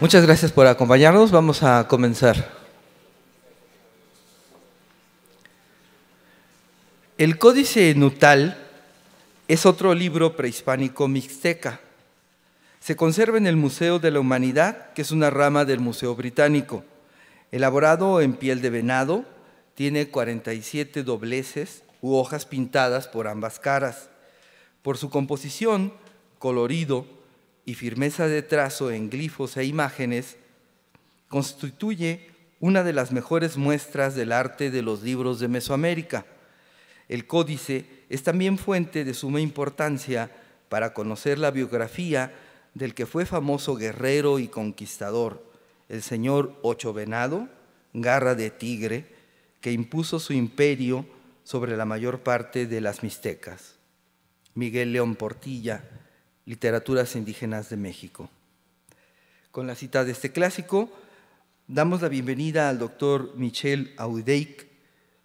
Muchas gracias por acompañarnos. Vamos a comenzar. El Códice Nutal es otro libro prehispánico mixteca. Se conserva en el Museo de la Humanidad, que es una rama del Museo Británico. Elaborado en piel de venado, tiene 47 dobleces u hojas pintadas por ambas caras. Por su composición, colorido, y firmeza de trazo en glifos e imágenes, constituye una de las mejores muestras del arte de los libros de Mesoamérica. El códice es también fuente de suma importancia para conocer la biografía del que fue famoso guerrero y conquistador, el señor Ocho Venado, garra de tigre, que impuso su imperio sobre la mayor parte de las mixtecas. Miguel León Portilla, Literaturas Indígenas de México. Con la cita de este clásico, damos la bienvenida al doctor Michel Audeik,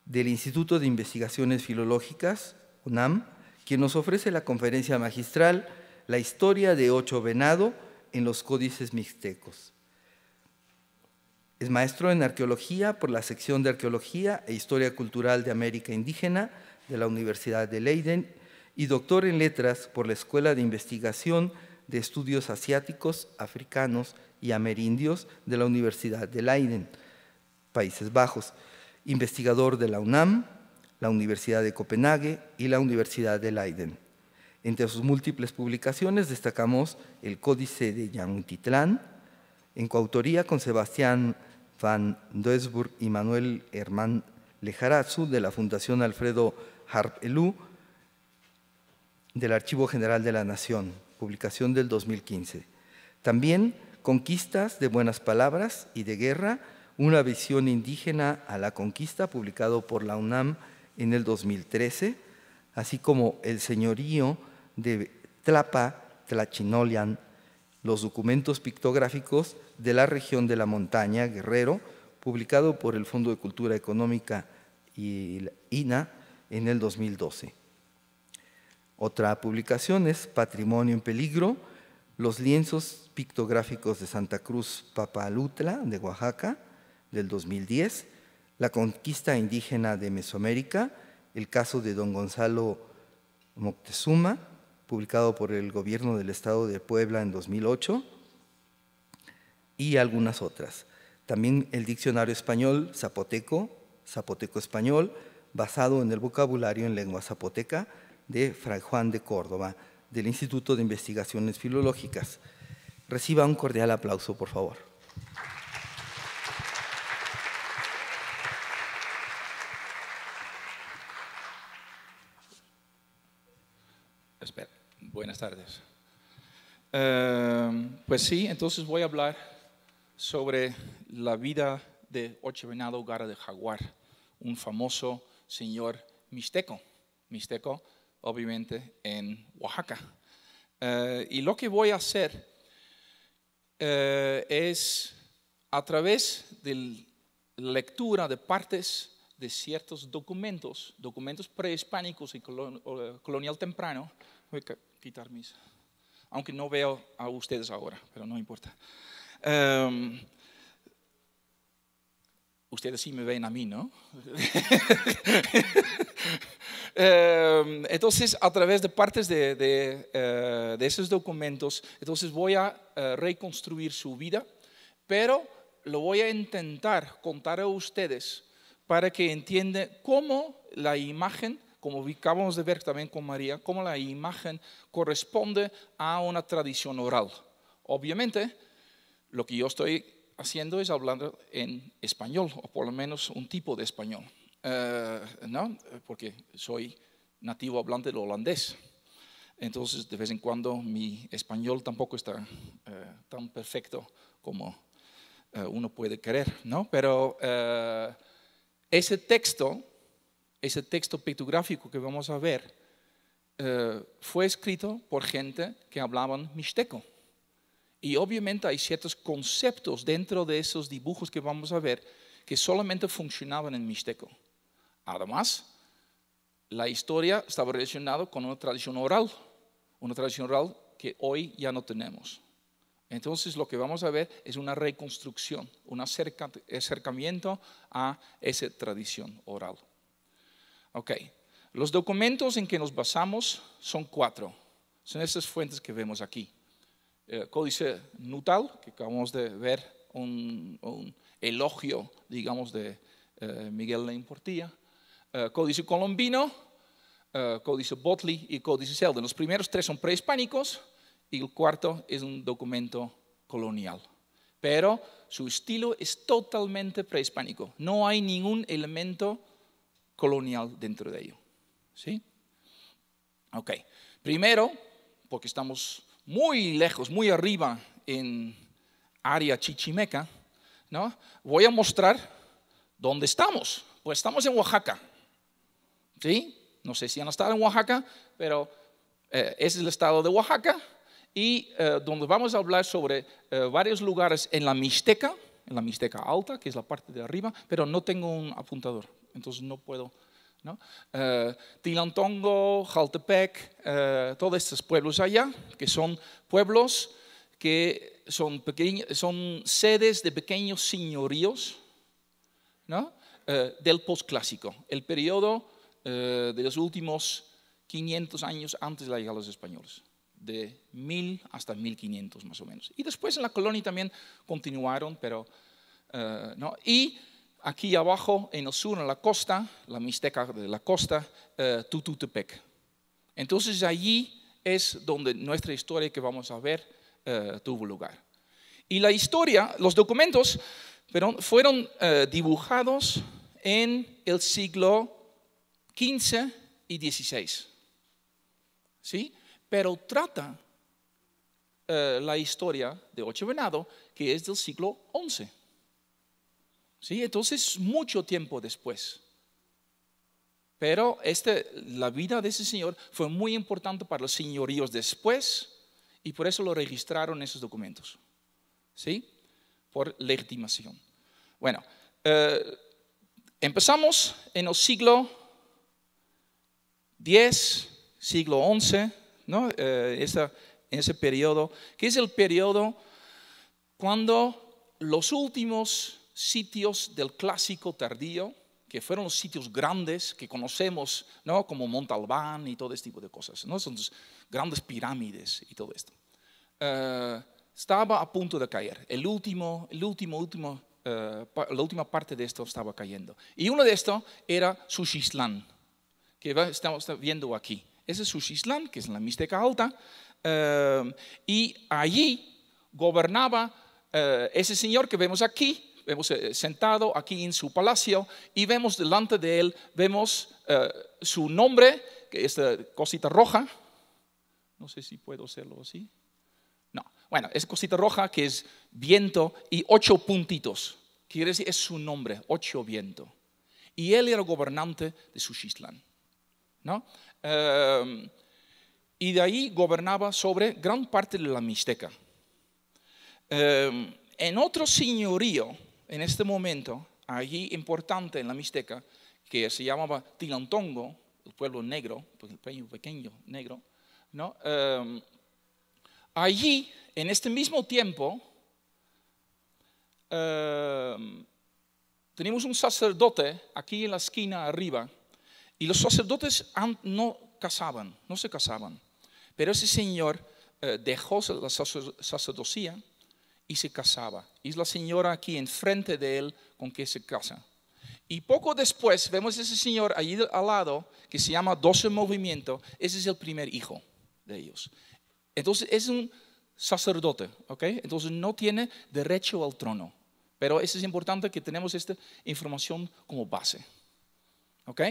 del Instituto de Investigaciones Filológicas, UNAM, quien nos ofrece la conferencia magistral La historia de Ocho Venado en los Códices Mixtecos. Es maestro en arqueología por la sección de arqueología e historia cultural de América Indígena de la Universidad de Leiden y doctor en letras por la Escuela de Investigación de Estudios Asiáticos, Africanos y Amerindios de la Universidad de Leiden, Países Bajos, investigador de la UNAM, la Universidad de Copenhague y la Universidad de Leiden. Entre sus múltiples publicaciones destacamos el Códice de titlán en coautoría con Sebastián van Doesburg y Manuel Hermán Lejarazu de la Fundación Alfredo Harp-Elú, del Archivo General de la Nación, publicación del 2015. También Conquistas de Buenas Palabras y de Guerra, una visión indígena a la conquista, publicado por la UNAM en el 2013, así como El señorío de Tlapa, Tlachinolian, los documentos pictográficos de la región de la montaña, Guerrero, publicado por el Fondo de Cultura Económica y INA en el 2012. Otra publicación es Patrimonio en Peligro, los lienzos pictográficos de Santa Cruz Papalutla, de Oaxaca, del 2010, la conquista indígena de Mesoamérica, el caso de don Gonzalo Moctezuma, publicado por el gobierno del estado de Puebla en 2008, y algunas otras. También el diccionario español zapoteco, zapoteco español, basado en el vocabulario en lengua zapoteca, de Fray Juan de Córdoba, del Instituto de Investigaciones Filológicas. Reciba un cordial aplauso, por favor. Buenas tardes. Eh, pues sí, entonces voy a hablar sobre la vida de Ochevenado Gara de Jaguar, un famoso señor mixteco, mixteco obviamente, en Oaxaca. Eh, y lo que voy a hacer eh, es, a través de la lectura de partes de ciertos documentos, documentos prehispánicos y colonial temprano, voy a quitar mis, aunque no veo a ustedes ahora, pero no importa. Em, Ustedes sí me ven a mí, ¿no? Em, entonces, a través de partes de, de, eh, esos documentos, entonces voy a eh, reconstruir su vida, pero lo voy a intentar contar a ustedes para que entiendan cómo la imagen, como acabamos de ver también con María, cómo la imagen corresponde a una tradición oral. Obviamente, lo que yo estoy haciendo es hablando en español, o por lo menos un tipo de español, eh, ¿no? porque soy nativo hablante de holandés. Entonces, de vez en cuando, mi español tampoco está eh, tan perfecto como eh, uno puede querer, ¿no? Pero ese texto, ese texto pictográfico que vamos a ver, fue escrito por gente que hablaban mixteco. Y obviamente hay ciertos conceptos dentro de esos dibujos que vamos a ver que solamente funcionaban en Mixteco. Además, la historia estaba relacionada con una tradición oral, una tradición oral que hoy ya no tenemos. Entonces lo que vamos a ver es una reconstrucción, un acercamiento a esa tradición oral. Ok, los documentos en que nos basamos son cuatro, son esas fuentes que vemos aquí. Eh, códice nutal, que acabamos de ver un, elogio, digamos, de eh, Miguel Lein Portilla, eh, códice Colombino, códice Botley y códice Selden. Los primeros tres son prehispánicos y el cuarto es un documento colonial. Pero su estilo es totalmente prehispánico. No hay ningún elemento colonial dentro de ello. ¿Sí? Ok. Primero, porque estamos muy lejos, muy arriba en área chichimeca, ¿no? voy a mostrar dónde estamos. Pues estamos en Oaxaca. ¿Sí? No sé si han estado en Oaxaca, pero eh, es el estado de Oaxaca y eh, donde vamos a hablar sobre eh, varios lugares en la Mixteca, en la Mixteca Alta, que es la parte de arriba, pero no tengo un apuntador, entonces no puedo ¿no? Eh, Tilantongo, Jaltepec, eh, todos estos pueblos allá, que son pueblos que son, son sedes de pequeños señoríos ¿no? Eh, del postclásico, el periodo de los últimos 500 años antes de la llegada de los españoles, de 1000 hasta 1500 más o menos. Y después en la colonia también continuaron, pero Y aquí abajo en el sur, en la costa, la Mixteca de la costa, eh, Tututepec. Entonces allí es donde nuestra historia que vamos a ver eh, tuvo lugar. Y la historia, los documentos, perdón, fueron eh, dibujados en el siglo XV y XVI. ¿Sí? Pero trata la historia de Ocho Venado, que es del siglo XI. Entonces, mucho tiempo después. Pero este, la vida de ese señor fue muy importante para los señoríos después y por eso lo registraron esos documentos, ¿sí? Por legitimación. Bueno, eh, empezamos en el siglo X, siglo XI, ¿no? Eh, ese periodo, que es el periodo cuando los últimos sitios del clásico tardío, que fueron los sitios grandes que conocemos, ¿no? como Montalbán y todo este tipo de cosas. ¿no? Son grandes pirámides y todo esto. Eh, estaba a punto de caer. último, el último, último, eh, la última parte de esto estaba cayendo. Y uno de estos era Sushislán que estamos viendo aquí. Ese es Sushislán que es la Mixteca Alta. Eh, y allí gobernaba ese señor que vemos aquí, hemos eh, sentado aquí en su palacio y vemos delante de él, vemos eh, su nombre, que la eh, cosita roja, no sé si puedo hacerlo así, no, bueno, es cosita roja que es viento y ocho puntitos, quiere decir es su nombre, ocho viento. Y él era gobernante de Sushislán, ¿no? Em, y de ahí gobernaba sobre gran parte de la Mixteca. Em, en otro señorío en este momento, allí importante en la Mixteca, que se llamaba Tilantongo, el pueblo negro, pues el pequeño negro, em, allí, en este mismo tiempo, em, tenemos un sacerdote aquí en la esquina arriba, y los sacerdotes no casaban, no se casaban, pero ese señor eh, dejó la sacerdocía y se casaba. Y es la señora aquí enfrente de él con que se casa. Y poco después vemos a ese señor allí al lado que se llama 12 Movimiento. Ese es el primer hijo de ellos. Entonces es un sacerdote, ¿ok? Entonces no tiene derecho al trono. Pero eso es importante que tenemos esta información como base. ¿Ok?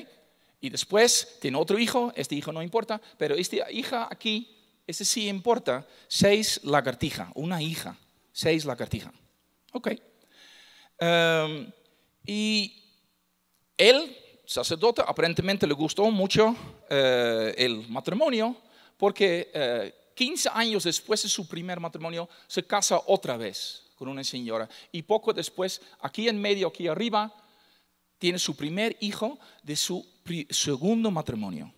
Y después tiene otro hijo, este hijo no importa, pero esta hija aquí, este sí importa, seis lagartija, una hija seis lagartijas. Ok. Em, y él, sacerdote, aparentemente le gustó mucho eh, el matrimonio porque eh, quince 15 años después de su primer matrimonio se casa otra vez con una señora y poco después, aquí en medio, aquí arriba, tiene su primer hijo de su segundo matrimonio.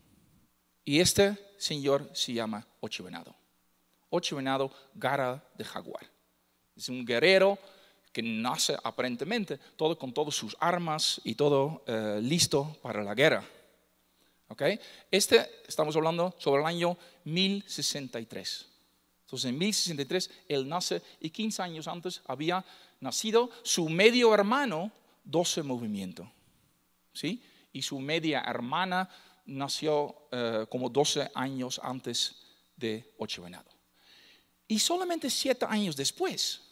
Y este señor se llama ocho venado gara de jaguar. Es un guerrero que nace aparentemente todo con todas sus armas y todo eh, listo para la guerra. Este estamos hablando sobre el año 1063. Entonces en 1063 él nace y 15 años antes había nacido su medio hermano 12 movimiento. ¿Sí? Y su media hermana nació eh, como 12 años antes de Ochovenado. Y solamente 7 años después,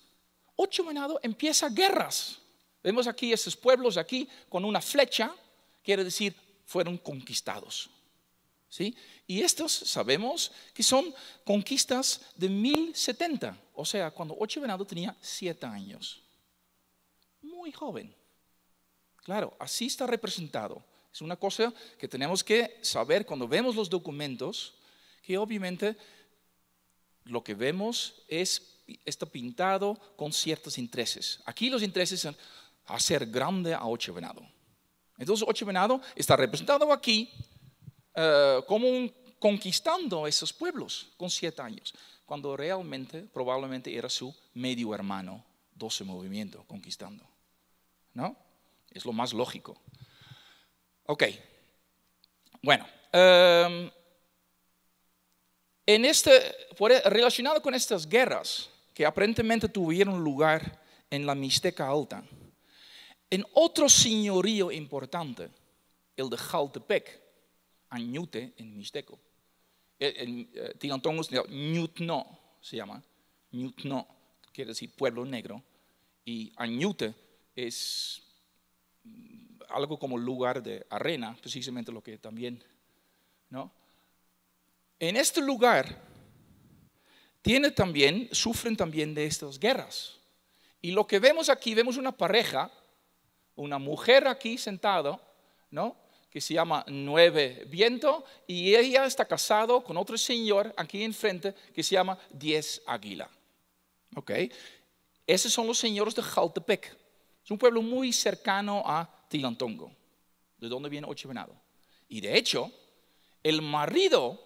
Ocho venado empieza guerras. Vemos aquí estos pueblos aquí con una flecha, quiere decir fueron conquistados. ¿Sí? Y estos sabemos que son conquistas de 1070, o sea, cuando Ocho Venado tenía siete años. Muy joven. Claro, así está representado. Es una cosa que tenemos que saber cuando vemos los documentos, que obviamente lo que vemos es está pintado con ciertos intereses. Aquí los intereses son hacer grande a Ocho Venado. Entonces Ocho Venado está representado aquí eh, como conquistando esos pueblos con siete años, cuando realmente probablemente era su medio hermano, doce movimiento, conquistando. ¿No? Es lo más lógico. Ok. Bueno. Em, en este, relacionado con estas guerras, que aparentemente tuvieron lugar en la Mixteca Alta. En otro señorío importante, el de Jaltepec, Añute en Mixteco. Eh, en, eh, se llama. Ñutno quiere decir pueblo negro. Y Añute es mm, algo como lugar de arena, precisamente lo que también, ¿no? En este lugar tienen también, sufren también de estas guerras. Y lo que vemos aquí, vemos una pareja, una mujer aquí sentada, ¿no? que se llama Nueve Viento, y ella está casado con otro señor aquí enfrente que se llama Diez Águila. ¿Ok? Esos son los señores de Jaltepec. Es un pueblo muy cercano a Tilantongo, de donde viene Ochevenado. Y de hecho, el marido,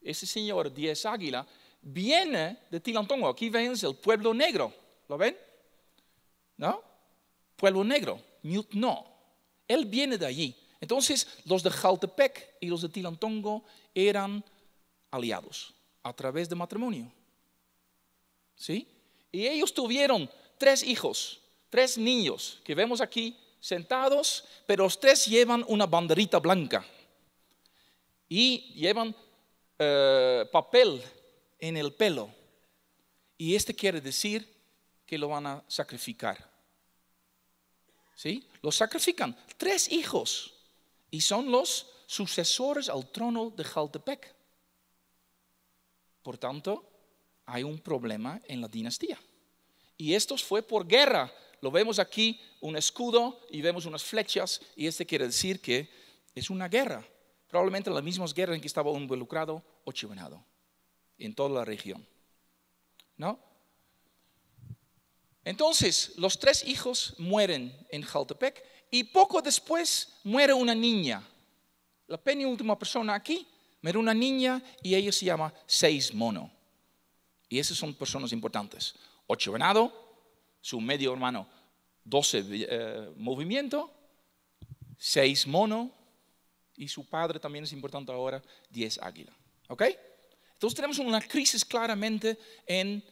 ese señor Diez Águila, viene de Tilantongo. Aquí ven el pueblo negro. ¿Lo ven? ¿No? Pueblo negro. no. Él viene de allí. Entonces, los de Jaltepec y los de Tilantongo eran aliados a través de matrimonio. ¿Sí? Y ellos tuvieron tres hijos, tres niños que vemos aquí sentados, pero los tres llevan una banderita blanca y llevan eh, papel en el pelo. Y este quiere decir que lo van a sacrificar. ¿Sí? Lo sacrifican. Tres hijos. Y son los sucesores al trono de Jaltepec. Por tanto, hay un problema en la dinastía. Y esto fue por guerra. Lo vemos aquí, un escudo y vemos unas flechas. Y este quiere decir que es una guerra. Probablemente las mismas guerras en que estaba involucrado Ochivenado en toda la región. ¿No? Entonces, los tres hijos mueren en Jaltepec y poco después muere una niña. La penúltima persona aquí muere una niña y ella se llama Seis Mono. Y esas son personas importantes. Ocho Venado, su medio hermano, doce eh, Movimiento, Seis Mono y su padre también es importante ahora, diez Águila. ¿Ok? Entonces tenemos una crisis claramente en,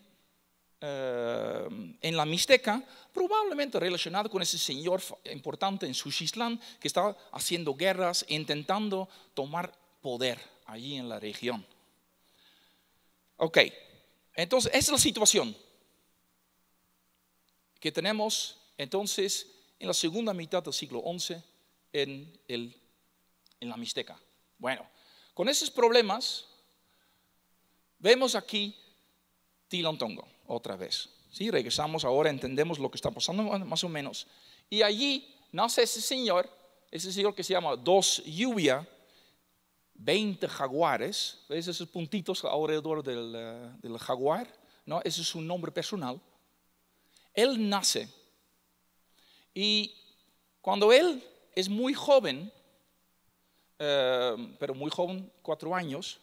eh, en la Mixteca, probablemente relacionada con ese señor importante en Sushislán que estaba haciendo guerras, intentando tomar poder allí en la región. Ok, entonces esa es la situación que tenemos entonces en la segunda mitad del siglo XI en, en la Mixteca. Bueno, con esos problemas Vemos aquí Tilontongo otra vez. regresamos ahora, entendemos lo que está pasando más o menos. Y allí nace ese señor, ese señor que se llama Dos Lluvia, 20 jaguares, ¿ves esos puntitos alrededor del, eh, del jaguar? ¿no? Ese es su nombre personal. Él nace y cuando él es muy joven, eh, pero muy joven, cuatro años,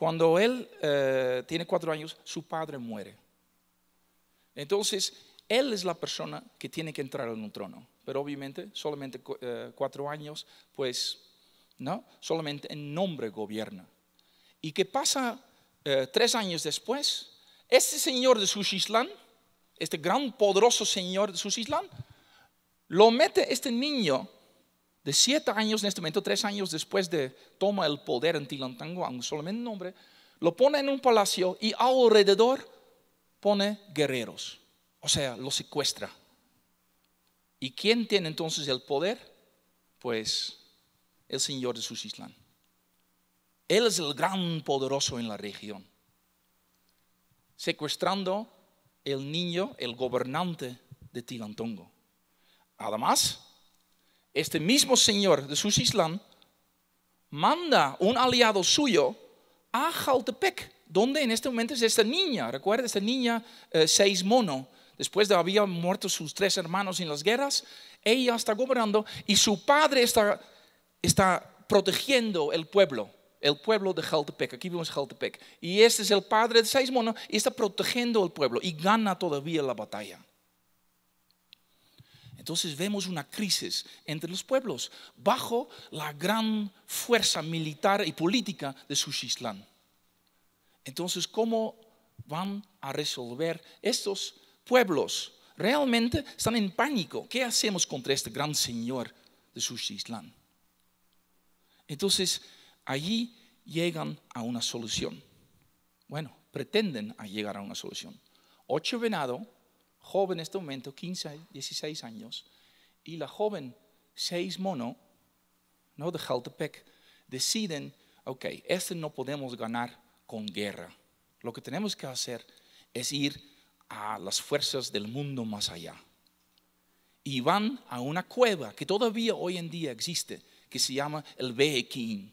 cuando él eh, tiene cuatro años, su padre muere. Entonces, él es la persona que tiene que entrar en un trono. Pero obviamente, solamente eh, cuatro años, pues, ¿no? Solamente en nombre gobierna. ¿Y qué pasa eh, tres años después? Este señor de Sushislán, este gran poderoso señor de Sushislán, lo mete este niño de siete años en este momento, tres años después de toma el poder en Tilantango, aún solamente nombre, lo pone en un palacio y alrededor pone guerreros. O sea, lo secuestra. ¿Y quién tiene entonces el poder? Pues el Señor de Susislan. Él es el gran poderoso en la región. Secuestrando el niño, el gobernante de Tilantongo. Además, este mismo Señor de sus manda un aliado suyo a Jaltepec, donde en este momento es esta niña, recuerda esta niña eh, seis mono, después de haber muerto sus tres hermanos en las guerras, ella está gobernando y su padre está, está protegiendo el pueblo, el pueblo de Jaltepec, aquí vemos Jaltepec, y este es el padre de seis mono y está protegiendo el pueblo y gana todavía la batalla. Entonces vemos una crisis entre los pueblos bajo la gran fuerza militar y política de Sushislán. Entonces, ¿cómo van a resolver estos pueblos? Realmente están en pánico. ¿Qué hacemos contra este gran señor de Sushislán? Entonces, allí llegan a una solución. Bueno, pretenden llegar a una solución. Ocho venado joven en este momento, 15, 16 años, y la joven, seis mono, no de Jaltepec, deciden, ok, este no podemos ganar con guerra. Lo que tenemos que hacer es ir a las fuerzas del mundo más allá. Y van a una cueva que todavía hoy en día existe, que se llama el Behequín.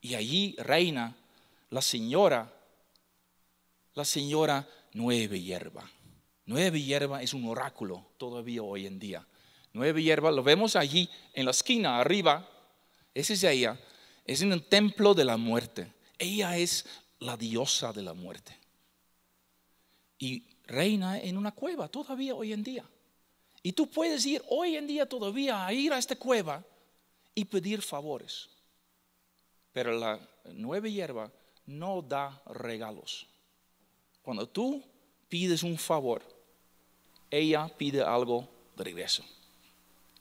Y allí reina la señora, la señora Nueve Hierba. Nueva hierba es un oráculo todavía hoy en día. Nueva hierba lo vemos allí en la esquina, arriba. Esa es ella. Es en el templo de la muerte. Ella es la diosa de la muerte. Y reina en una cueva todavía hoy en día. Y tú puedes ir hoy en día todavía a ir a esta cueva y pedir favores. Pero la nueva hierba no da regalos. Cuando tú pides un favor, ella pide algo de regreso.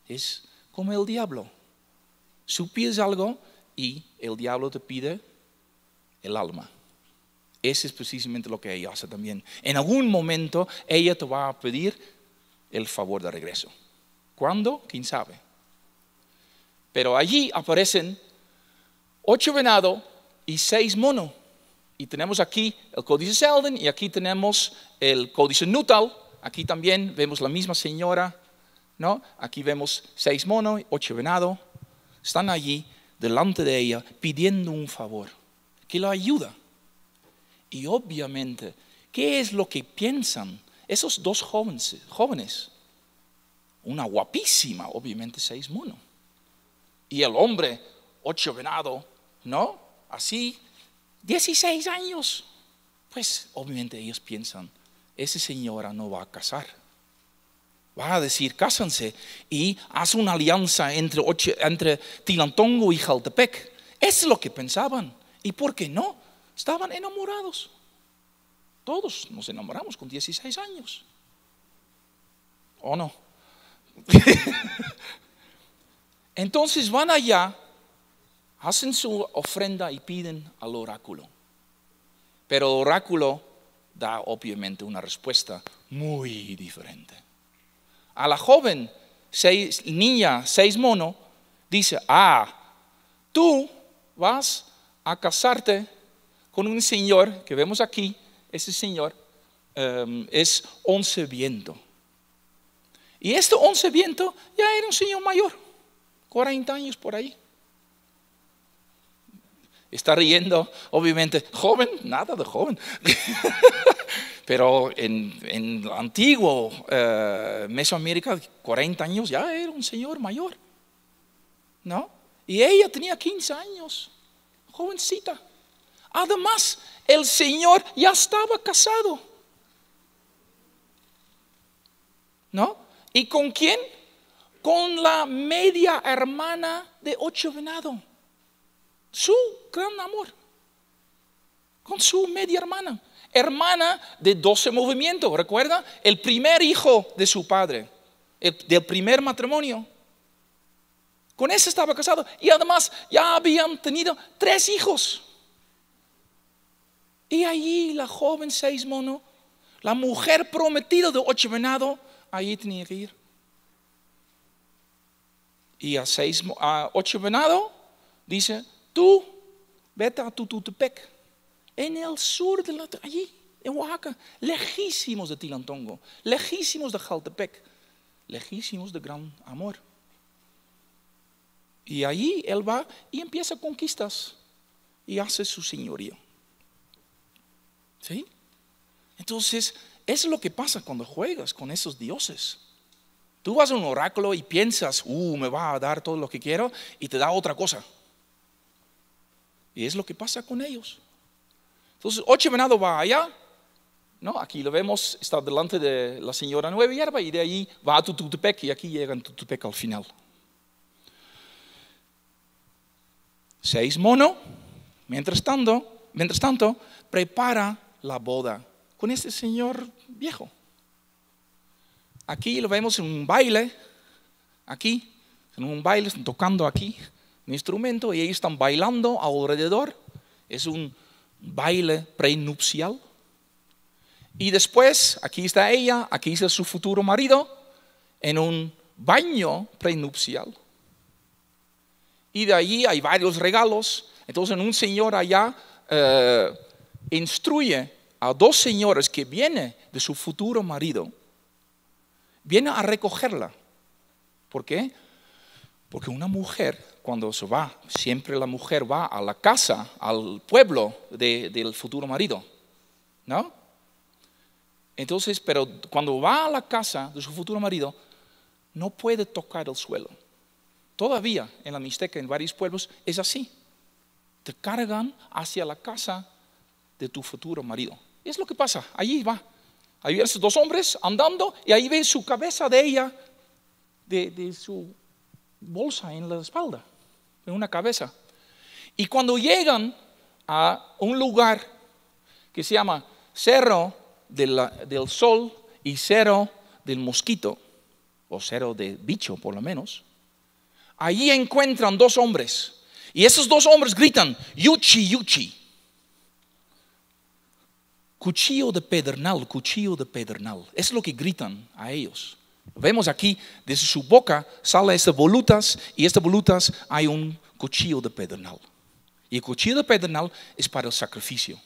Es como el diablo. Supides algo y el diablo te pide el alma. Ese es precisamente lo que ella hace también. En algún momento ella te va a pedir el favor de regreso. ¿Cuándo? ¿Quién sabe? Pero allí aparecen ocho venados y seis monos. Y tenemos aquí el códice Selden y aquí tenemos el códice Nuttall Aquí también vemos la misma señora, ¿no? Aquí vemos seis monos, ocho venados. Están allí delante de ella pidiendo un favor, que la ayuda. Y obviamente, ¿qué es lo que piensan esos dos jóvenes? jóvenes? Una guapísima, obviamente seis monos. Y el hombre, ocho venado ¿no? Así, 16 años. Pues obviamente ellos piensan, esa señora no va a casar. Va a decir, cásanse y haz una alianza entre, entre Tilantongo y Jaltepec. Es lo que pensaban. ¿Y por qué no? Estaban enamorados. Todos nos enamoramos con 16 años. ¿O no? Entonces van allá, hacen su ofrenda y piden al oráculo. Pero el oráculo da obviamente una respuesta muy diferente. A la joven, seis, niña, seis mono, dice, ah, tú vas a casarte con un señor que vemos aquí, ese señor em, es once viento. Y este once viento ya era un señor mayor, 40 años por ahí. Está riendo, obviamente, joven, nada de joven. Pero en, en antiguo eh, Mesoamérica, 40 años, ya era un señor mayor. ¿No? Y ella tenía 15 años, jovencita. Además, el señor ya estaba casado. ¿No? ¿Y con quién? Con la media hermana de ocho venado su gran amor con su media hermana, hermana de 12 movimientos, recuerda, el primer hijo de su padre, del primer matrimonio. Con ese estaba casado y además ya habían tenido tres hijos. Y allí la joven seis mono, la mujer prometida de ocho venado, allí tenía que ir. Y a, seis, a ocho venados dice, Tú, vete a Tututepec. En el sur de la, allí, en Oaxaca, lejísimos de Tilantongo, lejísimos de Jaltepec, lejísimos de Gran Amor. Y allí él va y empieza conquistas y hace su señorío. ¿Sí? Entonces, es lo que pasa cuando juegas con esos dioses. Tú vas a un oráculo y piensas, uh, me va a dar todo lo que quiero, y te da otra cosa. Y es lo que pasa con ellos. Entonces, ocho venado va allá, ¿no? Aquí lo vemos, está delante de la señora Nueva Hierba y de ahí va a Tututepec y aquí llega a Tututepec al final. Seis mono, mientras tanto, mientras tanto, prepara la boda con este señor viejo. Aquí lo vemos en un baile, aquí, en un baile, tocando aquí. Un instrumento y ellos están bailando alrededor. Es un baile prenupcial. Y después, aquí está ella, aquí está su futuro marido, en un baño prenupcial. Y de allí hay varios regalos. Entonces un señor allá eh, instruye a dos señores que vienen de su futuro marido, viene a recogerla. ¿Por qué? Porque una mujer cuando se va, siempre la mujer va a la casa, al pueblo del futuro marido, ¿no? Entonces, pero cuando va a la casa de su futuro marido, no puede tocar el suelo. Todavía en la Mixteca, en varios pueblos, es así. Te cargan hacia la casa de tu futuro marido. Es lo que pasa, allí va. Hay ves dos hombres andando y ahí ve su cabeza de ella, de su bolsa en la espalda en una cabeza. Y cuando llegan a un lugar que se llama Cerro del Sol y Cerro del Mosquito, o Cerro de Bicho por lo menos, allí encuentran dos hombres. Y esos dos hombres gritan, Yuchi, Yuchi. Cuchillo de pedernal, cuchillo de pedernal. Es lo que gritan a ellos. Vemos aquí, desde su boca salen estas volutas y estas volutas hay un cuchillo de pedernal. Y el cuchillo de pedernal es para el sacrificio.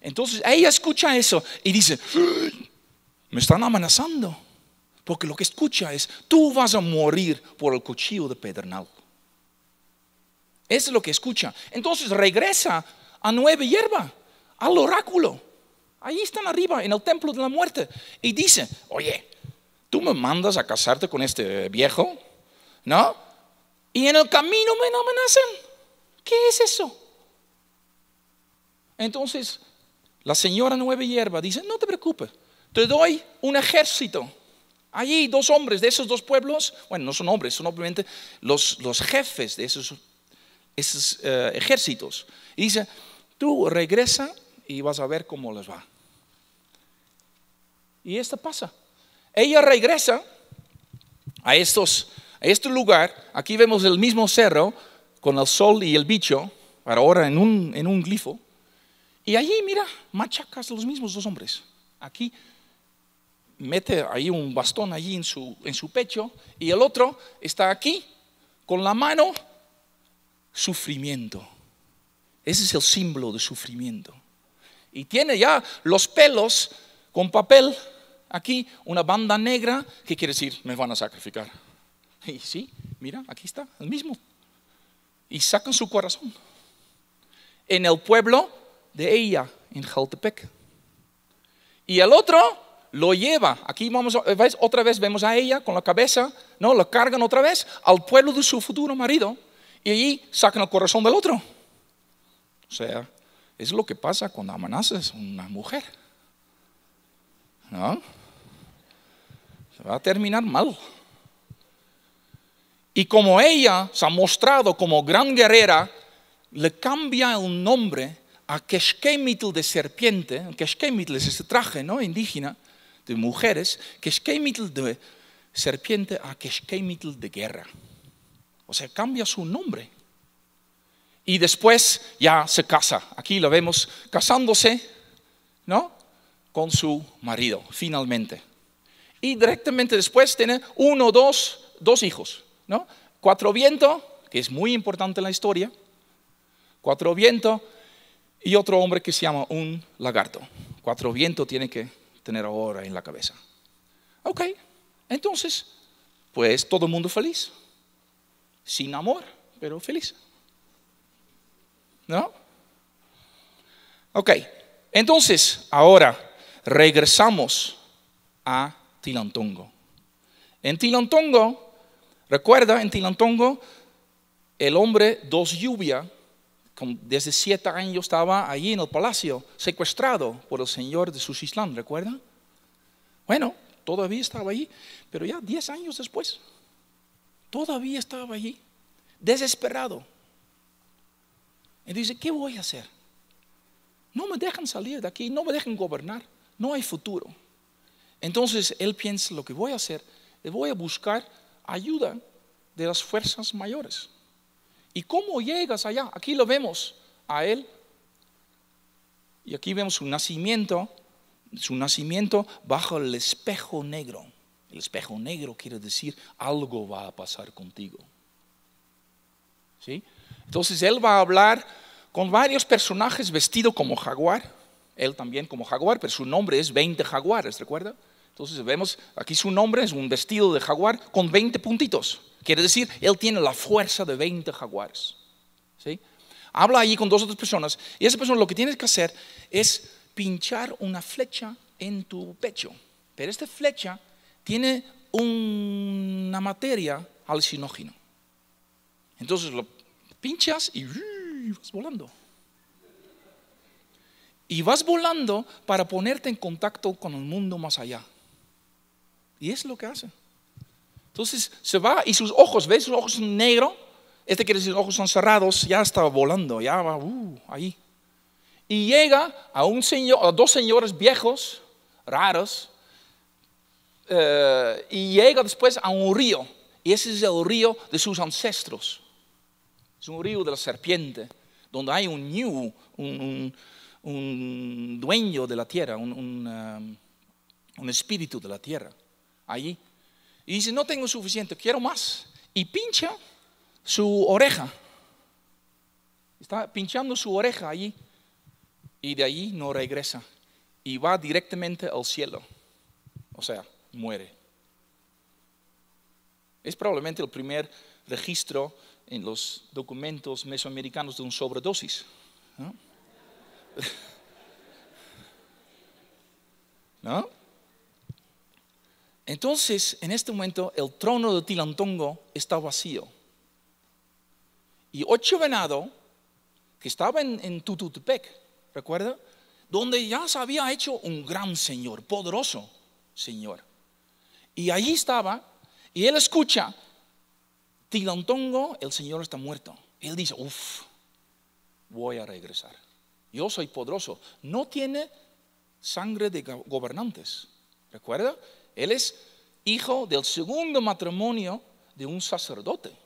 Entonces ella escucha eso y dice, ¡Ah! me están amenazando. Porque lo que escucha es, tú vas a morir por el cuchillo de pedernal. Eso es lo que escucha. Entonces regresa a Nueva Hierba, al oráculo. Ahí están arriba, en el templo de la muerte. Y dice, oye, tú me mandas a casarte con este viejo, ¿no? Y en el camino me amenazan. ¿Qué es eso? Entonces, la señora Nueve Hierba dice, no te preocupes, te doy un ejército. Allí dos hombres de esos dos pueblos, bueno, no son hombres, son obviamente los, los jefes de esos, esos eh, ejércitos. Y dice, tú regresa y vas a ver cómo les va. Y esto pasa. Ella regresa a, estos, a este lugar. Aquí vemos el mismo cerro con el sol y el bicho, ahora en un, glifo. Y allí, mira, machacas los mismos dos hombres. Aquí mete ahí un bastón allí en su, en su pecho y el otro está aquí con la mano sufrimiento. Ese es el símbolo de sufrimiento. Y tiene ya los pelos con papel Aquí una banda negra, que quiere decir? Me van a sacrificar. Y sí, mira, aquí está, el mismo. Y sacan su corazón. En el pueblo de ella, en Jaltepec. Y el otro lo lleva. Aquí vamos, otra vez vemos a ella con la cabeza, ¿no? lo cargan otra vez al pueblo de su futuro marido. Y allí sacan el corazón del otro. O sea, es lo que pasa cuando amenazas a una mujer. ¿No? va a terminar mal. Y como ella se ha mostrado como gran guerrera, le cambia el nombre a Keshkemitl de serpiente. Keshkemitl es ese traje indígena de mujeres. Keshkemitl de serpiente a Keshkemitl de guerra. O sea, cambia su nombre. Y después ya se casa. Aquí lo vemos casándose, ¿no? Con su marido, finalmente y directamente después tiene uno, dos, dos hijos. ¿no? Cuatro Viento, que es muy importante en la historia, Cuatro Viento y otro hombre que se llama un lagarto. Cuatro Viento tiene que tener ahora en la cabeza. Ok, entonces, pues todo el mundo feliz, sin amor, pero feliz. ¿No? Ok, entonces ahora regresamos a Tilantongo. En Tilantongo, recuerda, en Tilantongo, el hombre, dos lluvia Desde siete años estaba allí en el palacio, secuestrado por el señor de Susislan, ¿recuerda? Bueno, todavía estaba allí, pero ya diez años después, todavía estaba allí, desesperado. Y dice, ¿qué voy a hacer? No me dejan salir de aquí, no me dejan gobernar, no hay futuro. Entonces él piensa, lo que voy a hacer, voy a buscar ayuda de las fuerzas mayores. ¿Y cómo llegas allá? Aquí lo vemos a él. Y aquí vemos su nacimiento, su nacimiento bajo el espejo negro. El espejo negro quiere decir algo va a pasar contigo. ¿Sí? Entonces él va a hablar con varios personajes vestidos como jaguar, él también como jaguar, pero su nombre es 20 jaguares, ¿recuerda? Entonces vemos aquí su nombre, es un vestido de jaguar con 20 puntitos. Quiere decir, él tiene la fuerza de 20 jaguares. ¿sí? Habla allí con dos o tres personas y esa persona lo que tienes que hacer es pinchar una flecha en tu pecho. Pero esta flecha tiene una materia alucinógena. Entonces lo pinchas y vas volando. Y vas volando para ponerte en contacto con el mundo más allá. Y es lo que hace. Entonces se va y sus ojos, ¿ves? Sus ojos negros. Este quiere decir, sus ojos son cerrados, ya está volando, ya va uh, ahí. Y llega a, un señor, a dos señores viejos, raros, eh, y llega después a un río. Y ese es el río de sus ancestros. Es un río de la serpiente, donde hay un ñu, un, dueño de la tierra, un um, espíritu de la tierra allí. Y dice, no tengo suficiente, quiero más. Y pincha su oreja. Está pinchando su oreja allí. Y de allí no regresa. Y va directamente al cielo. O sea, muere. Es probablemente el primer registro en los documentos mesoamericanos de un sobredosis. ¿No? ¿No? Entonces, en este momento, el trono de Tilantongo está vacío. Y ocho venados que estaban en, en, Tututepec, ¿recuerda? Donde ya se había hecho un gran señor, poderoso señor. Y allí estaba, y él escucha, Tilantongo, el señor está muerto. Él dice, uff, voy a regresar. Yo soy poderoso. No tiene sangre de gobernantes, ¿recuerda? Él es hijo del segundo matrimonio de un sacerdote.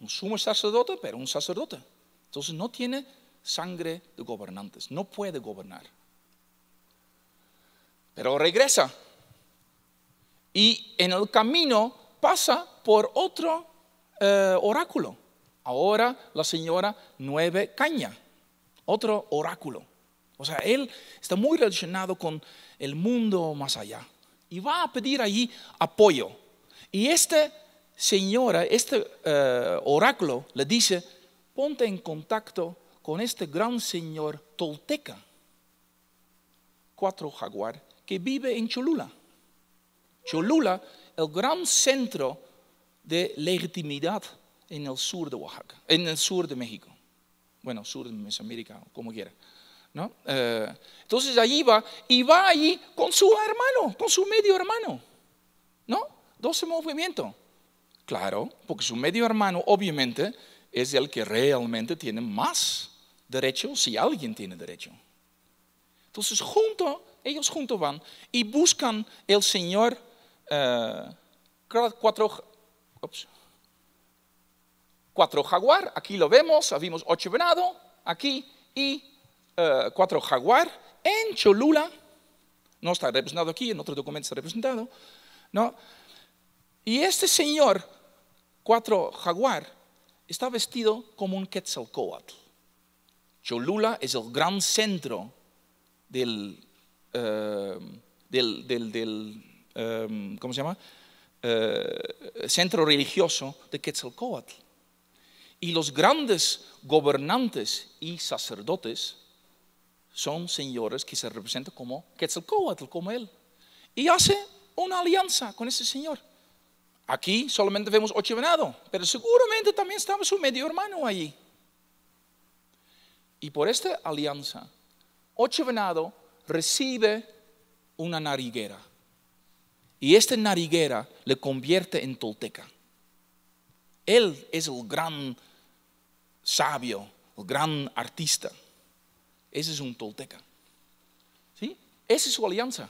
Un sumo sacerdote, pero un sacerdote. Entonces no tiene sangre de gobernantes, no puede gobernar. Pero regresa y en el camino pasa por otro eh, oráculo. Ahora la señora Nueve Caña, otro oráculo. O sea, él está muy relacionado con el mundo más allá y va a pedir allí apoyo. Y este señora, este eh, oráculo le dice, ponte en contacto con este gran señor tolteca, cuatro jaguar, que vive en Cholula. Cholula, el gran centro de legitimidad en el sur de Oaxaca, en el sur de México. Bueno, sur de Mesoamérica, como quiera. ¿no? Eh, entonces allí va y va allí con su hermano, con su medio hermano, ¿no? 12 movimientos. Claro, porque su medio hermano obviamente es el que realmente tiene más derecho, si alguien tiene derecho. Entonces junto, ellos juntos van y buscan el Señor eh, cuatro, cuatro jaguar, aquí lo vemos, vimos ocho venado, aquí y eh, cuatro Jaguar en Cholula. No está representado aquí, en otro documento está representado. ¿no? Y este señor, cuatro Jaguar, está vestido como un Quetzalcoatl. Cholula es el gran centro del, eh, del, em, ¿cómo se llama? Eh, centro religioso de Quetzalcoatl. Y los grandes gobernantes y sacerdotes son señores que se representan como Quetzalcóatl, como él. Y hace una alianza con ese señor. Aquí solamente vemos ocho venado, pero seguramente también estaba su medio hermano allí. Y por esta alianza, ocho venado recibe una nariguera. Y esta nariguera le convierte en tolteca. Él es el gran sabio, el gran artista. Ese es un tolteca. ¿Sí? Esa es su alianza.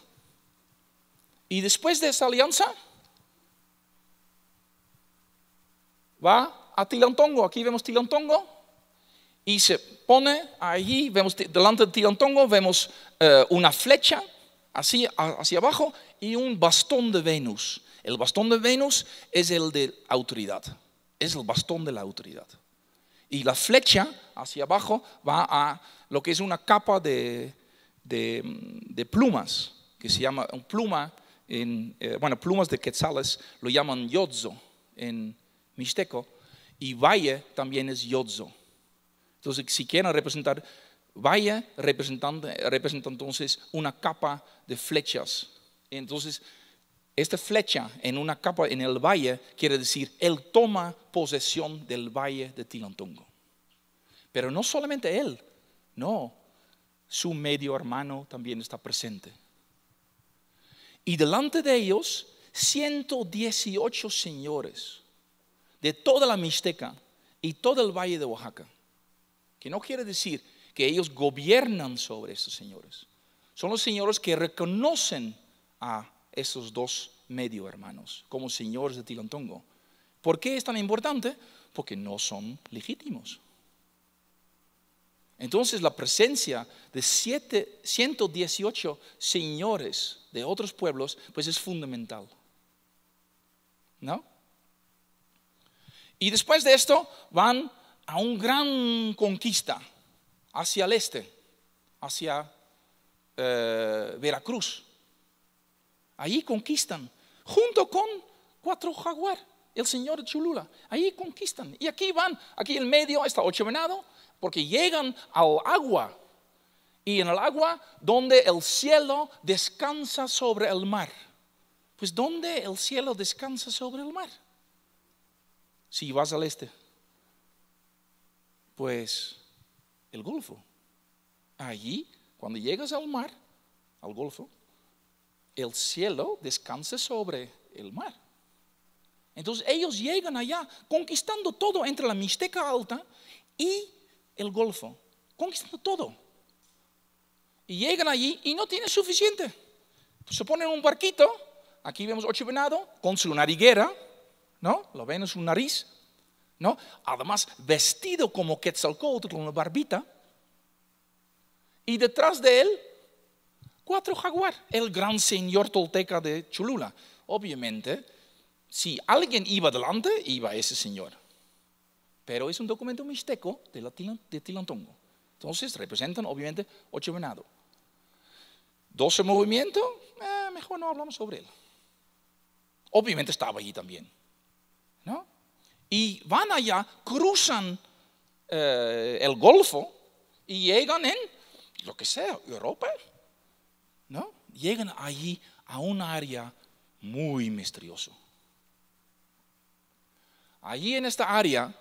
Y después de esa alianza, va a Tilantongo. Aquí vemos Tilantongo. Y se pone allí, vemos delante de Tilantongo, vemos eh, una flecha así, hacia abajo y un bastón de Venus. El bastón de Venus es el de autoridad, es el bastón de la autoridad. Y la flecha hacia abajo va a lo que es una capa de, plumas, que se llama un pluma, en, eh, bueno, plumas de quetzales lo llaman yodzo en mixteco, y valle también es yodzo. Entonces, si quieren representar valle, representando, representa entonces una capa de flechas. Entonces, esta flecha en una capa en el valle quiere decir, Él toma posesión del valle de Tilantongo. Pero no solamente Él, no, su medio hermano también está presente. Y delante de ellos, 118 señores de toda la Mixteca y todo el valle de Oaxaca. Que no quiere decir que ellos gobiernan sobre estos señores. Son los señores que reconocen a esos dos medio hermanos como señores de Tilantongo. ¿Por qué es tan importante? Porque no son legítimos. Entonces la presencia de 118 señores de otros pueblos pues es fundamental. ¿No? Y después de esto van a un gran conquista hacia el este, hacia eh, Veracruz. Allí conquistan, junto con cuatro jaguar, el señor Chulula. Allí conquistan. Y aquí van, aquí en medio está Ocho Venado, porque llegan al agua. Y en el agua donde el cielo descansa sobre el mar. Pues donde el cielo descansa sobre el mar? Si vas al este, pues el Golfo. Allí, cuando llegas al mar, al Golfo, el cielo descanse sobre el mar. Entonces ellos llegan allá conquistando todo entre la Mixteca Alta y el Golfo, conquistando todo. Y llegan allí y no tienen suficiente. Se ponen un barquito, aquí vemos ocho venado con su nariguera, ¿no? Lo ven en su nariz, ¿no? Además vestido como Quetzalcóatl con una barbita. Y detrás de él Cuatro jaguar, el gran señor tolteca de Chulula. Obviamente, si alguien iba adelante, iba ese señor. Pero es un documento mixteco de, la, de Tilantongo. Entonces representan obviamente ocho venados. Doce movimientos, eh, mejor no hablamos sobre él. Obviamente estaba allí también. Y van allá, cruzan eh, el Golfo y llegan en, lo que sea, Europa, ¿no? Llegan allí a un área muy misterioso. Allí en esta área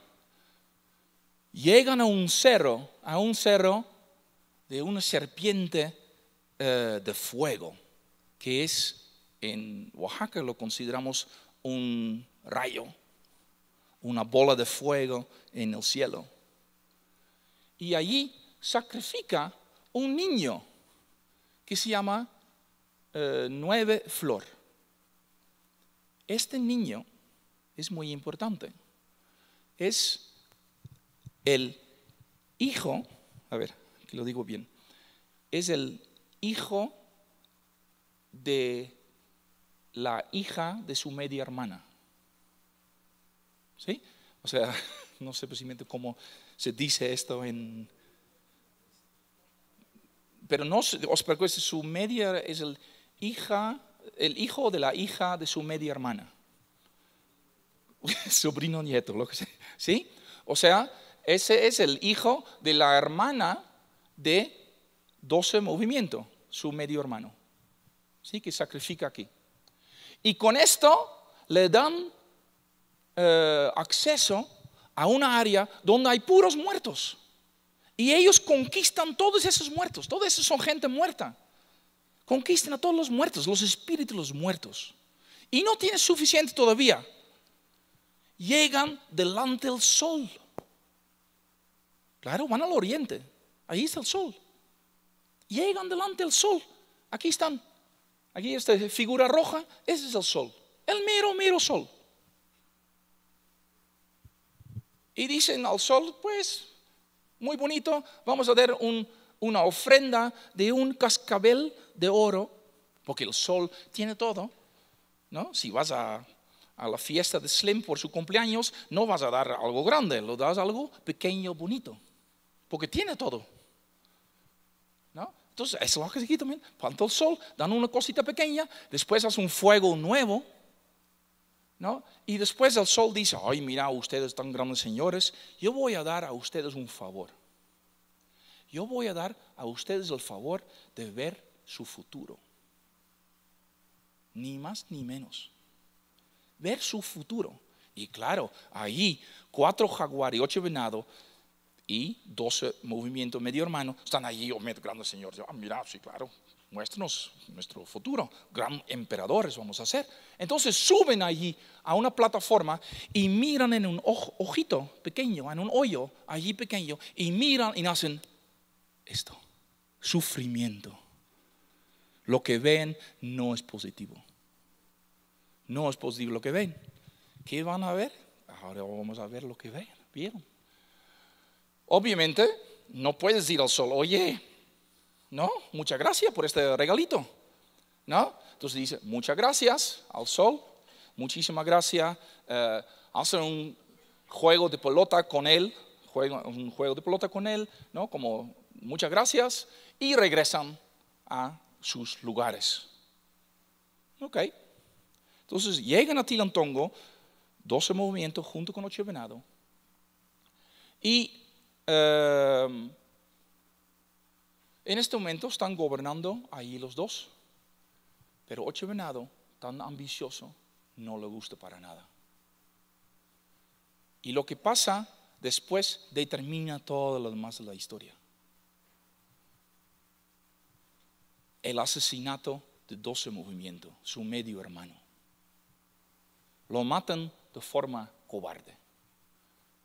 llegan a un cerro, a un cerro de una serpiente eh, de fuego, que es en Oaxaca lo consideramos un rayo, una bola de fuego en el cielo. Y allí sacrifica un niño que se llama eh, Nueve Flor. Este niño es muy importante. Es el hijo, a ver, que lo digo bien, es el hijo de la hija de su media hermana. ¿Sí? O sea, no sé precisamente cómo se dice esto en, pero no, os preocupéis, su media es el, hija, el hijo de la hija de su media hermana. Sobrino nieto, lo que sea. ¿Sí? O sea, ese es el hijo de la hermana de 12 movimientos, su medio hermano. ¿Sí? Que sacrifica aquí. Y con esto le dan eh, acceso a una área donde hay puros muertos. Y ellos conquistan todos esos muertos, todos esos son gente muerta. Conquistan a todos los muertos, los espíritus los muertos. Y no tiene suficiente todavía. Llegan delante del sol. Claro, van al oriente. Ahí está el sol. Llegan delante del sol. Aquí están. Aquí esta figura roja, ese es el sol. El mero, mero sol. Y dicen al sol, pues muy bonito, vamos a dar una ofrenda de un cascabel de oro, porque el sol tiene todo, ¿no? Si vas a, la fiesta de Slim por su cumpleaños, no vas a dar algo grande, lo das algo pequeño, bonito, porque tiene todo. ¿No? Entonces, es lo que aquí también, planta el sol, dan una cosita pequeña, después hace un fuego nuevo, ¿No? Y después el sol dice, ay, mira, ustedes tan grandes señores, yo voy a dar a ustedes un favor. Yo voy a dar a ustedes el favor de ver su futuro. Ni más ni menos. Ver su futuro. Y claro, allí cuatro jaguares ocho venados y doce movimientos medio hermano están allí, oh, grandes señores. Ah, mira, sí, claro, muéstranos nuestro futuro, gran emperadores vamos a ser. Entonces suben allí a una plataforma y miran en un ojito pequeño, en un hoyo allí pequeño, y miran y hacen esto, sufrimiento. Lo que ven no es positivo. No es positivo lo que ven. ¿Qué van a ver? Ahora vamos a ver lo que ven, vieron. Obviamente, no puedes ir al sol, oye, no, muchas gracias por este regalito. ¿No? Entonces dice, muchas gracias al sol, muchísimas gracias. Eh, Hacen un juego de pelota con él, juego, un juego de pelota con él, ¿no? Como muchas gracias, y regresan a sus lugares. Ok. Entonces llegan a Tilantongo, 12 movimientos junto con ocho venado Y eh, en este momento están gobernando ahí los dos, pero Ocho Venado, tan ambicioso, no le gusta para nada. Y lo que pasa después determina todo lo demás de la historia. El asesinato de 12 Movimiento, su medio hermano. Lo matan de forma cobarde.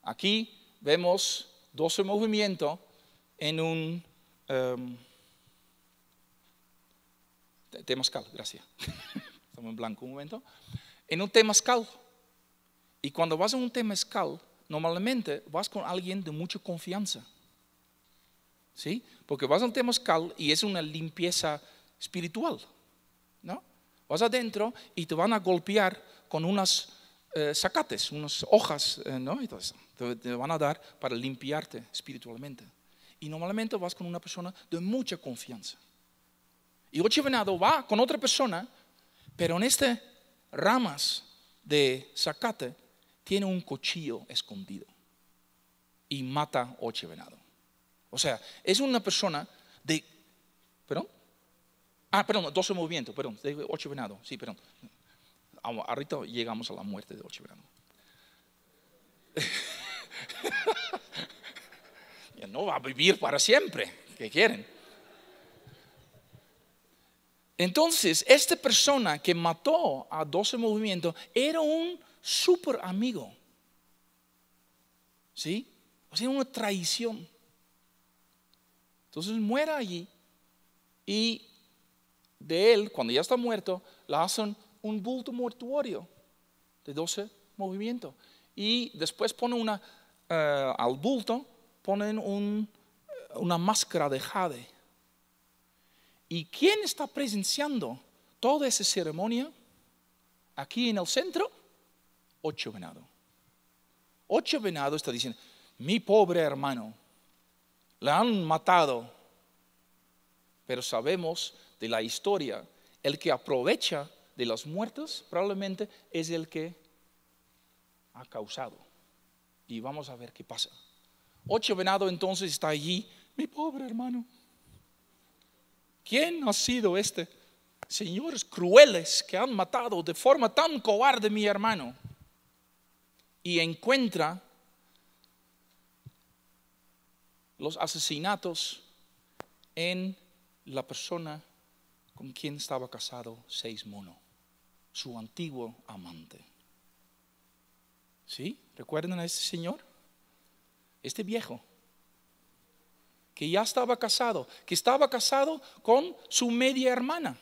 Aquí vemos 12 movimientos en un Um, gracias. Estamos en blanco un momento. En un temazcal. Y cuando vas a un temazcal, normalmente vas con alguien de mucha confianza. ¿Sí? Porque vas a un temazcal y es una limpieza espiritual. ¿No? Vas adentro y te van a golpear con unas sacates, eh, unas hojas, eh, te van a dar para limpiarte espiritualmente y normalmente vas con una persona de mucha confianza. Y Ocho Venado va con otra persona, pero en este ramas de zacate tiene un cuchillo escondido y mata ocho Venado. O sea, es una persona de... ¿Perdón? Ah, perdón, 12 movimientos, perdón, de Venado, sí, perdón. Ahorita llegamos a la muerte de Ocho Venado. Ya no va a vivir para siempre. ¿Qué quieren? Entonces, esta persona que mató a 12 movimientos era un super amigo. ¿Sí? O una traición. Entonces muera allí y de él, cuando ya está muerto, le hacen un bulto mortuorio de 12 movimientos. Y después pone una, eh, al bulto ponen una máscara de jade. ¿Y quién está presenciando toda esa ceremonia aquí en el centro? Ocho venado Ocho venado está diciendo, mi pobre hermano, le han matado. Pero sabemos de la historia, el que aprovecha de las muertes probablemente es el que ha causado. Y vamos a ver qué pasa. Ocho venado entonces está allí. Mi pobre hermano. ¿Quién ha sido este? Señores crueles que han matado de forma tan cobarde mi hermano. Y encuentra los asesinatos en la persona con quien estaba casado seis mono, su antiguo amante. ¿Sí? ¿Recuerdan a ese señor? este viejo, que ya estaba casado, que estaba casado con su media hermana.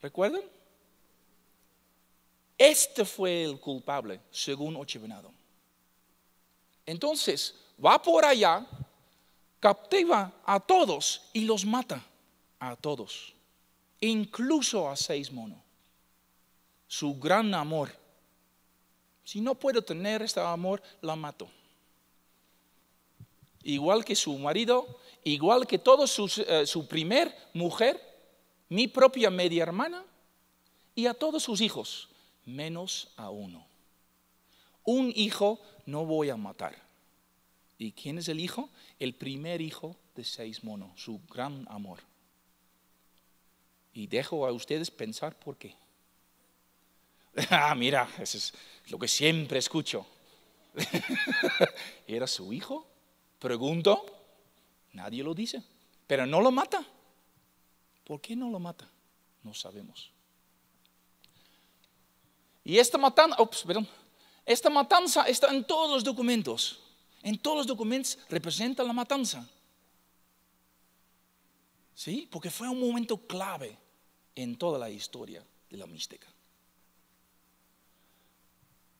¿Recuerdan? Este fue el culpable, según Ochevenado. Entonces, va por allá, captiva a todos y los mata a todos, incluso a seis monos. Su gran amor. Si no puedo tener este amor, la mato igual que su marido, igual que toda eh, su primer mujer, mi propia media hermana y a todos sus hijos, menos a uno. Un hijo no voy a matar. ¿Y quién es el hijo? El primer hijo de seis monos, su gran amor. Y dejo a ustedes pensar por qué. ah, mira, eso es lo que siempre escucho. ¿Era su hijo? Pregunto, nadie lo dice, pero no lo mata. ¿Por qué no lo mata? No sabemos. Y esta matanza, oh, pues, perdón, esta matanza está en todos los documentos. En todos los documentos representa la matanza. ¿Sí? Porque fue un momento clave en toda la historia de la mística.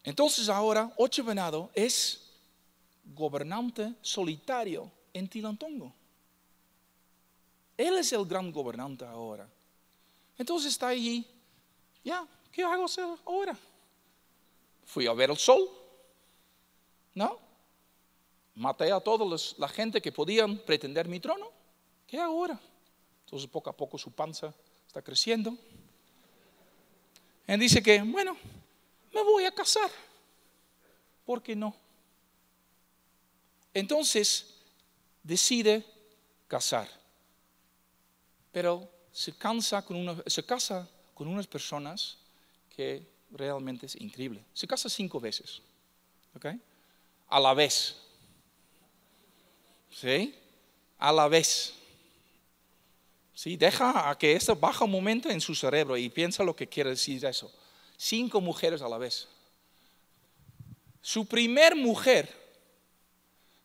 Entonces ahora, ocho venado es gobernante solitario en Tilantongo. Él es el gran gobernante ahora. Entonces está allí, ya, ¿qué hago ahora? Fui a ver el sol, ¿no? Maté a toda la gente que podían pretender mi trono. ¿Qué hago ahora? Entonces poco a poco su panza está creciendo. Él dice que, bueno, me voy a casar. ¿Por qué no? Entonces decide casar, pero se, con se casa con unas personas que realmente es increíble. Se casa cinco veces, A la vez. ¿Sí? A la vez. ¿Sí? Deja a que esto baja un momento en su cerebro y piensa lo que quiere decir eso. Cinco mujeres a la vez. Su primer mujer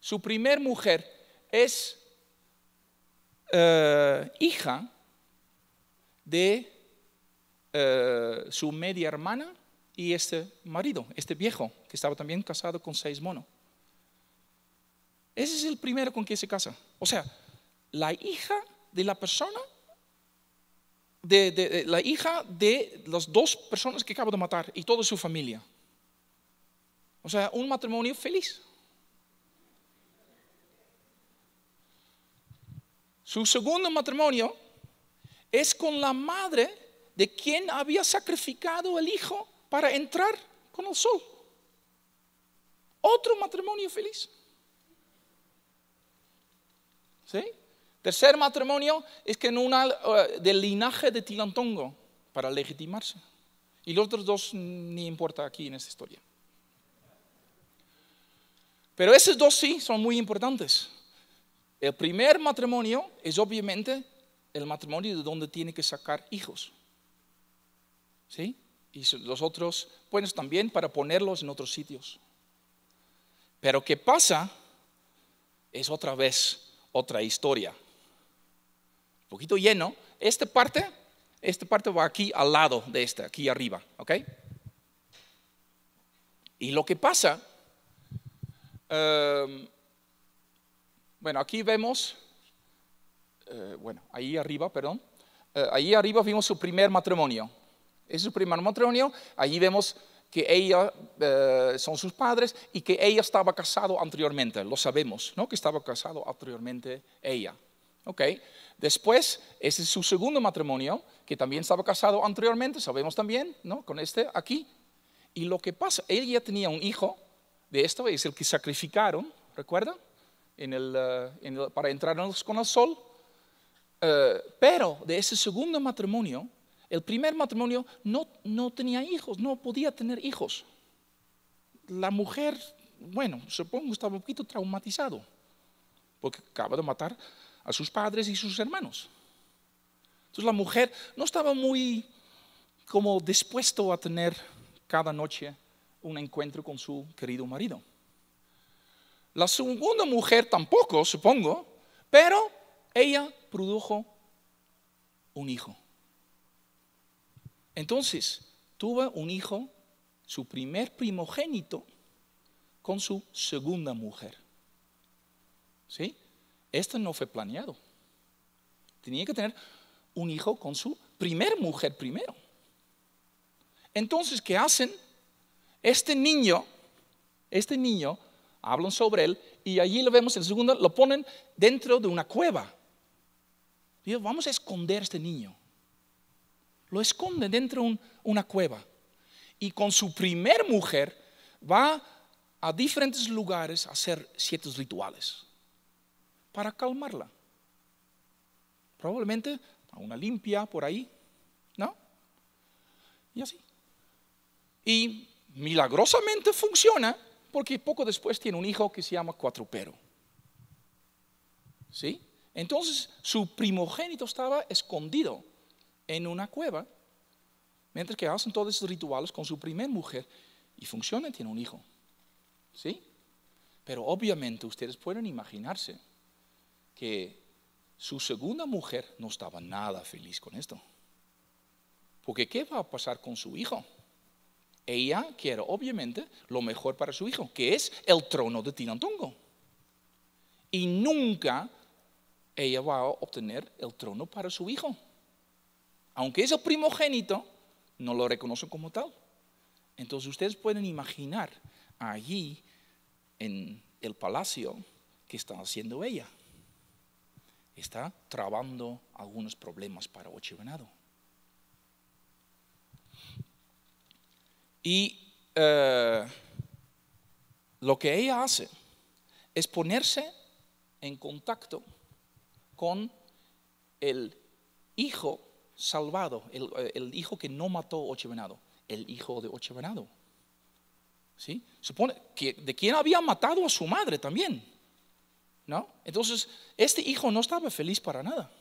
su primer mujer es eh, hija de eh, su media hermana y este marido, este viejo, que estaba también casado con seis monos. Ese es el primero con quien se casa. O sea, la hija de la persona, de, la hija de las dos personas que acabo de matar y toda su familia. O sea, un matrimonio feliz. Su segundo matrimonio es con la madre de quien había sacrificado el hijo para entrar con el sol. Otro matrimonio feliz. ¿Sí? Tercer matrimonio es que en una eh, del linaje de Tilantongo para legitimarse. Y los otros dos ni importa aquí en esta historia. Pero esos dos sí son muy importantes. El primer matrimonio es obviamente el matrimonio de donde tiene que sacar hijos. ¿Sí? Y los otros, pues también para ponerlos en otros sitios. Pero ¿qué pasa? Es otra vez otra historia. Un poquito lleno. Esta parte, esta parte va aquí al lado de esta, aquí arriba, ¿ok? Y lo que pasa, em, bueno, aquí vemos, eh, bueno, ahí arriba, perdón, eh, ahí arriba vimos su primer matrimonio. Es su primer matrimonio, allí vemos que ella eh, son sus padres y que ella estaba casado anteriormente, lo sabemos, ¿no? Que estaba casado anteriormente ella. ¿Ok? Después, ese es su segundo matrimonio, que también estaba casado anteriormente, sabemos también, ¿no? Con este aquí. Y lo que pasa, ella tenía un hijo, de esto es el que sacrificaron, ¿recuerda?, eh, para entrarnos con el sol. Eh, pero de ese segundo matrimonio, el primer matrimonio no, no tenía hijos, no podía tener hijos. La mujer, bueno, supongo estaba un poquito traumatizado, porque acaba de matar a sus padres y sus hermanos. Entonces la mujer no estaba muy como dispuesto a tener cada noche un encuentro con su querido marido. La segunda mujer tampoco, supongo, pero ella produjo un hijo. Entonces, tuvo un hijo, su primer primogénito, con su segunda mujer. ¿Sí? Esto no fue planeado. Tenía que tener un hijo con su primer mujer primero. Entonces, ¿qué hacen? Este niño, este niño hablan sobre él y allí lo vemos en segundo, lo ponen dentro de una cueva. Dios, vamos a esconder a este niño. Lo esconden dentro de una cueva. Y con su primer mujer va a diferentes lugares a hacer ciertos rituales para calmarla. Probablemente a una limpia por ahí, ¿no? Y así. Y milagrosamente funciona porque poco después tiene un hijo que se llama Cuatro ¿Sí? Entonces su primogénito estaba escondido en una cueva, mientras que hacen todos esos rituales con su primer mujer y funciona, tiene un hijo. ¿Sí? Pero obviamente ustedes pueden imaginarse que su segunda mujer no estaba nada feliz con esto. Porque ¿qué va a pasar con su hijo? Ella quiere, obviamente, lo mejor para su hijo, que es el trono de Tirantongo. Y nunca ella va a obtener el trono para su hijo. Aunque es el primogénito, no lo reconoce como tal. Entonces ustedes pueden imaginar allí en el palacio que está haciendo ella. Está trabando algunos problemas para Ochivenado. Y eh, lo que ella hace es ponerse en contacto con el hijo salvado, el, eh, hijo que no mató ocho venado, el hijo de Ochevenado. ¿Sí? Supone que de quien había matado a su madre también. ¿No? Entonces, este hijo no estaba feliz para nada.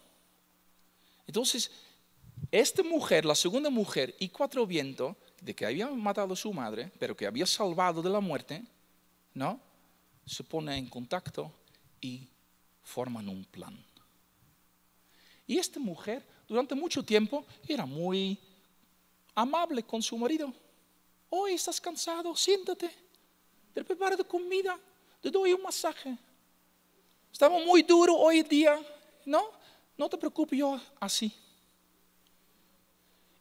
Entonces, esta mujer, la segunda mujer y cuatro vientos, de que había matado a su madre, pero que había salvado de la muerte, ¿no? Se pone en contacto y forman un plan. Y esta mujer durante mucho tiempo era muy amable con su marido. Hoy oh, estás cansado, siéntate, te preparo de comida, te doy un masaje. Estamos muy duro hoy día, ¿no? No te preocupes yo así.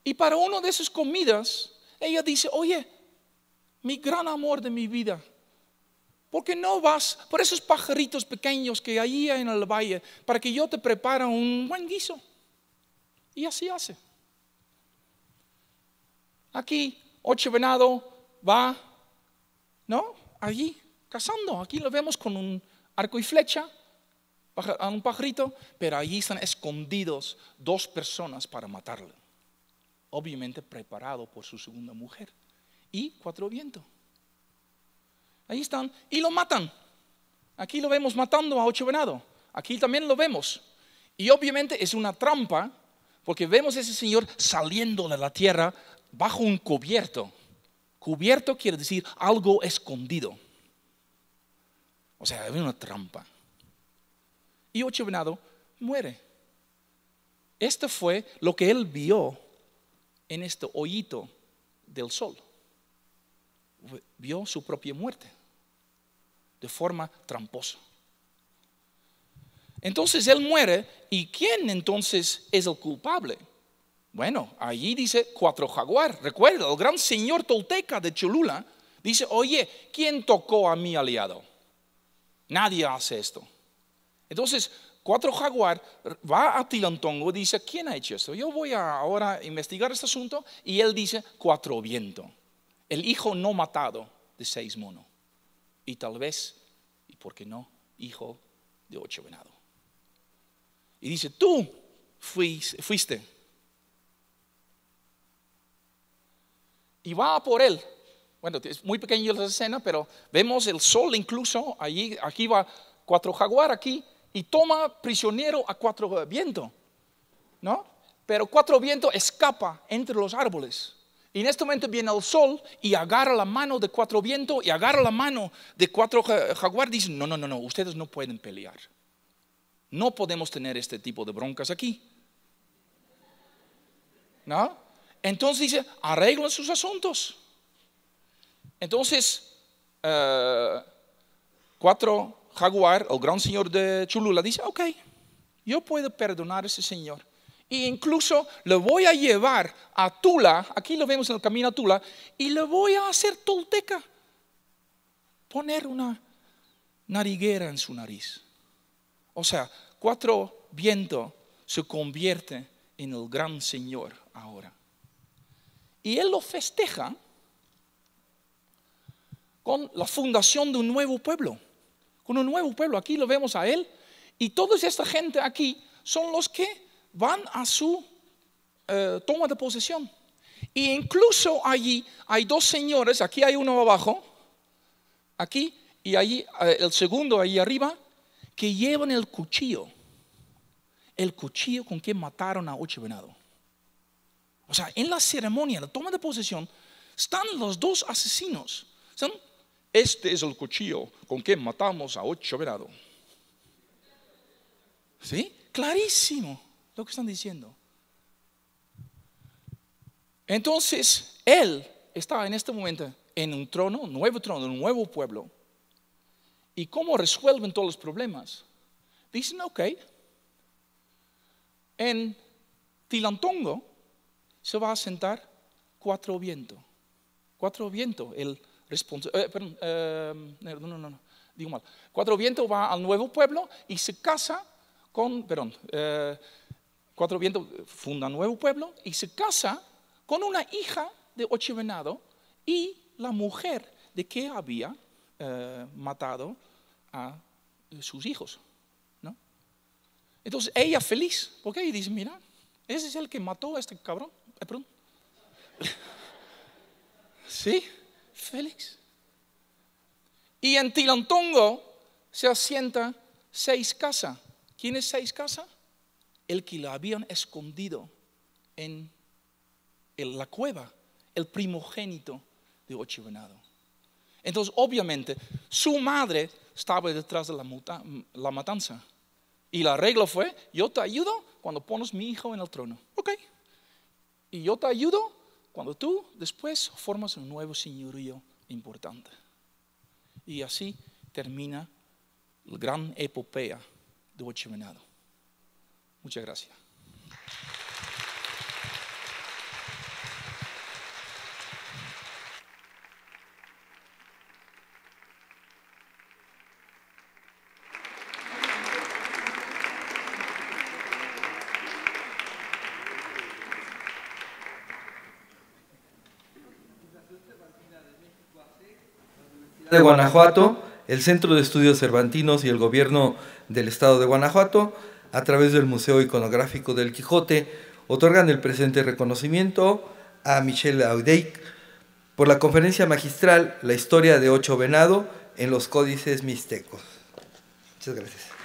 Y para una de esas comidas, ella dice, oye, mi gran amor de mi vida, ¿por qué no vas por esos pajaritos pequeños que hay en el valle para que yo te prepare un buen guiso? Y así hace. Aquí, ocho venado va, ¿no? Allí, cazando. Aquí lo vemos con un arco y flecha a un pajarito, pero allí están escondidos dos personas para matarlo obviamente preparado por su segunda mujer. Y cuatro vientos. Ahí están. Y lo matan. Aquí lo vemos matando a ocho venado. Aquí también lo vemos. Y obviamente es una trampa porque vemos a ese señor saliendo de la tierra bajo un cubierto. Cubierto quiere decir algo escondido. O sea, hay una trampa. Y ocho venado muere. Esto fue lo que él vio en este hoyito del sol. Vio su propia muerte de forma tramposa. Entonces él muere y ¿quién entonces es el culpable? Bueno, allí dice cuatro jaguar. Recuerda, el gran señor tolteca de Cholula dice, oye, ¿quién tocó a mi aliado? Nadie hace esto. Entonces, Cuatro Jaguar va a Tilantongo, dice, ¿quién ha hecho esto? Yo voy a ahora a investigar este asunto. Y él dice, Cuatro Viento, el hijo no matado de seis mono Y tal vez, y por qué no, hijo de ocho venados. Y dice, tú fuiste. Y va por él. Bueno, es muy pequeña la escena, pero vemos el sol incluso. Allí, aquí va cuatro jaguar, aquí y toma prisionero a cuatro vientos, ¿no? Pero cuatro vientos escapa entre los árboles. Y en este momento viene el sol y agarra la mano de cuatro vientos y agarra la mano de cuatro jaguar. Dice, no, no, no, no, ustedes no pueden pelear. No podemos tener este tipo de broncas aquí. ¿No? Entonces dice, arreglen sus asuntos. Entonces, eh, cuatro Jaguar, el gran señor de Chulula, dice, ok, yo puedo perdonar a ese señor. Y e incluso le voy a llevar a Tula, aquí lo vemos en el camino a Tula, y le voy a hacer tolteca, poner una nariguera en su nariz. O sea, cuatro vientos se convierte en el gran señor ahora. Y él lo festeja con la fundación de un nuevo pueblo un nuevo pueblo. Aquí lo vemos a él. Y toda esta gente aquí son los que van a su eh, toma de posesión. e incluso allí hay dos señores, aquí hay uno abajo, aquí, y allí eh, el segundo ahí arriba, que llevan el cuchillo, el cuchillo con que mataron a ocho Venado. O sea, en la ceremonia, la toma de posesión, están los dos asesinos. Son este es el cuchillo con que matamos a ocho grados. ¿Sí? Clarísimo lo que están diciendo. Entonces, Él está en este momento en un trono, un nuevo trono, un nuevo pueblo. ¿Y cómo resuelven todos los problemas? Dicen, ok, en Tilantongo se va a sentar cuatro vientos. Cuatro vientos, el responde eh, perdón, eh, no, no, no, digo mal. Cuatro vientos va al nuevo pueblo y se casa con, perdón, eh, Cuatro vientos funda nuevo pueblo y se casa con una hija de Ocho y la mujer de que había matado a sus hijos. ¿no? Entonces ella feliz, porque ella dice, mira, ese es el que mató a este cabrón, perdón. ¿Sí? Félix Y en Tilantongo se asienta seis casas. es seis casas? El que la habían escondido en la cueva, el primogénito de ocho Entonces, obviamente, su madre estaba detrás de la, la, matanza. Y la regla fue, yo te ayudo cuando pones mi hijo en el trono. Ok. Y yo te ayudo cuando tú después formas un nuevo señorío importante. Y así termina la gran epopeya de Ochimenado. Muchas gracias. de Guanajuato, el Centro de Estudios Cervantinos y el Gobierno del Estado de Guanajuato, a través del Museo Iconográfico del Quijote, otorgan el presente reconocimiento a Michelle Audeic por la conferencia magistral La historia de Ocho Venado en los códices mixtecos. Muchas gracias.